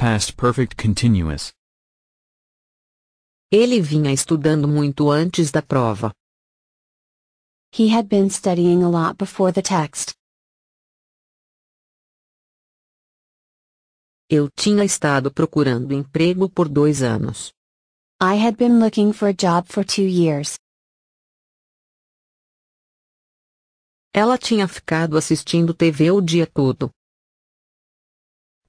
Past perfect continuous. Ele vinha estudando muito antes da prova. He had been studying a lot before the text. Eu tinha estado procurando emprego por dois anos. I had been looking for a job for two years. Ela tinha ficado assistindo TV o dia todo.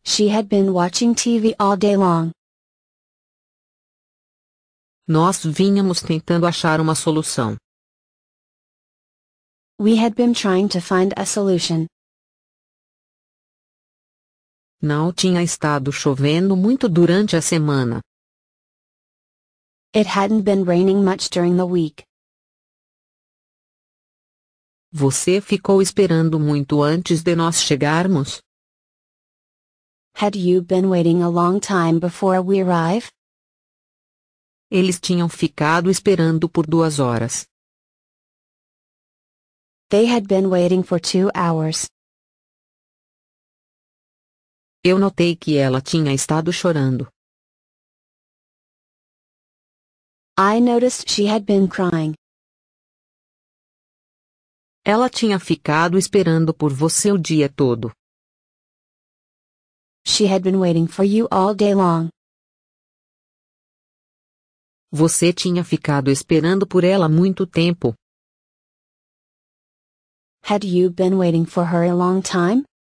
She had been watching TV all day long. Nós vínhamos tentando achar uma solução. We had been trying to find a solution. Não tinha estado chovendo muito durante a semana. It hadn't been raining much during the week. Você ficou esperando muito antes de nós chegarmos? Had you been waiting a long time before we arrive? Eles tinham ficado esperando por duas horas. They had been waiting for two hours. Eu notei que ela tinha estado chorando. I noticed she had been crying. Ela tinha ficado esperando por você o dia todo. She had been waiting for you all day long. Você tinha ficado esperando por ela muito tempo. Had you been waiting for her a long time?